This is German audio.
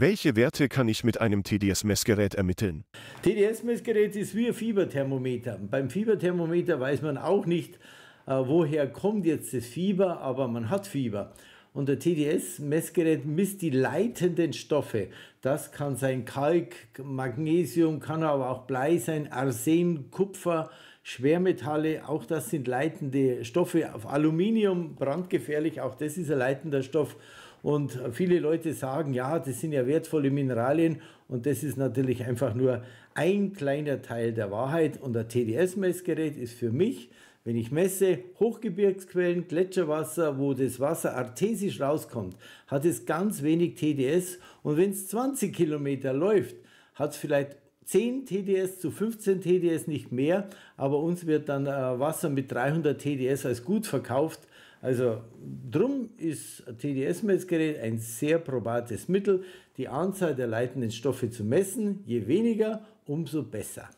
Welche Werte kann ich mit einem TDS-Messgerät ermitteln? TDS-Messgerät ist wie ein Fieberthermometer. Beim Fieberthermometer weiß man auch nicht, äh, woher kommt jetzt das Fieber, aber man hat Fieber. Und der TDS-Messgerät misst die leitenden Stoffe. Das kann sein Kalk, Magnesium, kann aber auch Blei sein, Arsen, Kupfer, Schwermetalle, auch das sind leitende Stoffe. Auf Aluminium brandgefährlich, auch das ist ein leitender Stoff. Und viele Leute sagen, ja, das sind ja wertvolle Mineralien und das ist natürlich einfach nur ein kleiner Teil der Wahrheit. Und ein TDS-Messgerät ist für mich wenn ich messe Hochgebirgsquellen, Gletscherwasser, wo das Wasser artesisch rauskommt, hat es ganz wenig TDS und wenn es 20 Kilometer läuft, hat es vielleicht 10 TDS zu 15 TDS nicht mehr, aber uns wird dann äh, Wasser mit 300 TDS als gut verkauft. Also drum ist TDS-Messgerät ein sehr probates Mittel, die Anzahl der leitenden Stoffe zu messen. Je weniger, umso besser.